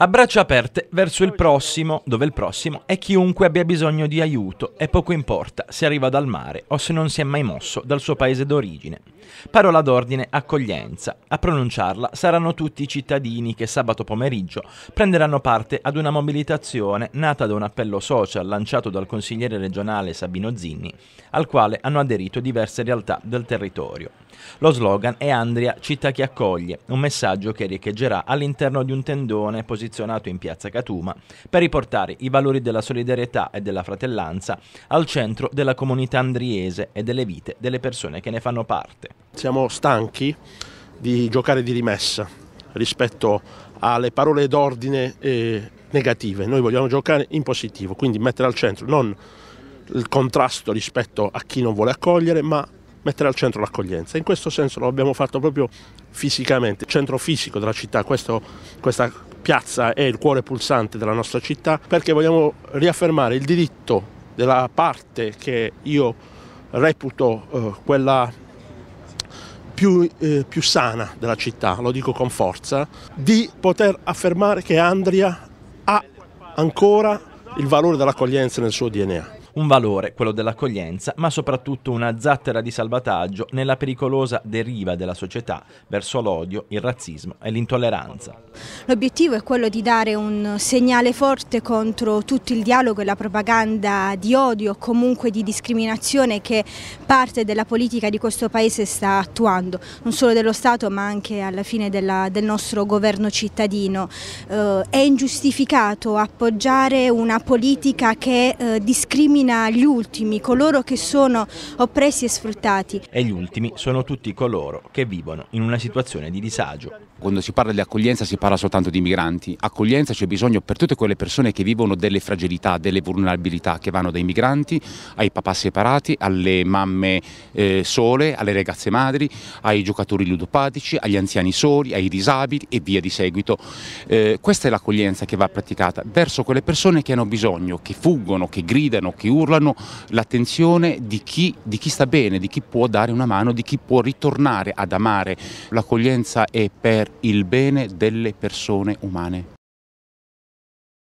a braccia aperte verso il prossimo, dove il prossimo è chiunque abbia bisogno di aiuto e poco importa se arriva dal mare o se non si è mai mosso dal suo paese d'origine. Parola d'ordine accoglienza. A pronunciarla saranno tutti i cittadini che sabato pomeriggio prenderanno parte ad una mobilitazione nata da un appello social lanciato dal consigliere regionale Sabino Zinni, al quale hanno aderito diverse realtà del territorio. Lo slogan è Andria, città che accoglie, un messaggio che riecheggerà all'interno di un tendone posizionato posizionato in piazza Catuma per riportare i valori della solidarietà e della fratellanza al centro della comunità andriese e delle vite delle persone che ne fanno parte. Siamo stanchi di giocare di rimessa rispetto alle parole d'ordine eh, negative, noi vogliamo giocare in positivo, quindi mettere al centro non il contrasto rispetto a chi non vuole accogliere, ma mettere al centro l'accoglienza. In questo senso lo abbiamo fatto proprio fisicamente, il centro fisico della città, questo, questa piazza è il cuore pulsante della nostra città perché vogliamo riaffermare il diritto della parte che io reputo eh, quella più, eh, più, sana della città, lo dico con forza, di poter affermare che Andria ha ancora il valore dell'accoglienza nel suo DNA. Un valore, quello dell'accoglienza, ma soprattutto una zattera di salvataggio nella pericolosa deriva della società verso l'odio, il razzismo e l'intolleranza. L'obiettivo è quello di dare un segnale forte contro tutto il dialogo e la propaganda di odio, comunque di discriminazione che parte della politica di questo Paese sta attuando, non solo dello Stato ma anche alla fine della, del nostro governo cittadino. Eh, è ingiustificato appoggiare una politica che eh, discrimina destina agli ultimi, coloro che sono oppressi e sfruttati. E gli ultimi sono tutti coloro che vivono in una situazione di disagio. Quando si parla di accoglienza si parla soltanto di migranti. Accoglienza c'è bisogno per tutte quelle persone che vivono delle fragilità, delle vulnerabilità, che vanno dai migranti ai papà separati, alle mamme eh, sole, alle ragazze madri, ai giocatori ludopatici, agli anziani soli, ai disabili e via di seguito. Eh, questa è l'accoglienza che va praticata verso quelle persone che hanno bisogno, che fuggono, che gridano, che che urlano l'attenzione di chi, di chi sta bene, di chi può dare una mano, di chi può ritornare ad amare. L'accoglienza è per il bene delle persone umane.